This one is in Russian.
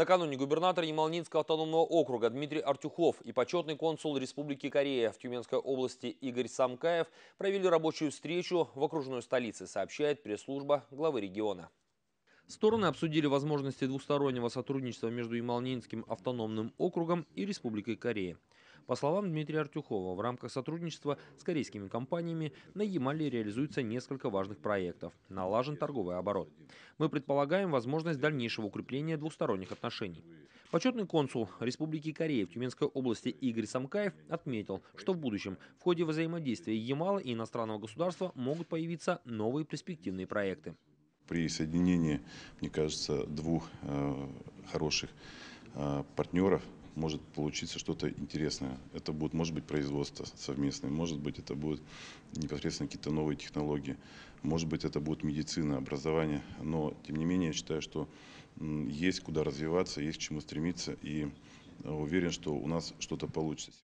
Накануне губернатор Ямалнинского автономного округа Дмитрий Артюхов и почетный консул Республики Корея в Тюменской области Игорь Самкаев провели рабочую встречу в окружной столице, сообщает пресс-служба главы региона. Стороны обсудили возможности двустороннего сотрудничества между Ямалнинским автономным округом и Республикой Корея. По словам Дмитрия Артюхова, в рамках сотрудничества с корейскими компаниями на Ямале реализуется несколько важных проектов. Налажен торговый оборот. Мы предполагаем возможность дальнейшего укрепления двусторонних отношений. Почетный консул Республики Корея в Тюменской области Игорь Самкаев отметил, что в будущем в ходе взаимодействия Ямала и иностранного государства могут появиться новые перспективные проекты при соединении, мне кажется, двух э, хороших э, партнеров может получиться что-то интересное. Это будет, может быть, производство совместное, может быть, это будут непосредственно какие-то новые технологии, может быть, это будет медицина, образование. Но, тем не менее, я считаю, что есть куда развиваться, есть к чему стремиться, и э, уверен, что у нас что-то получится.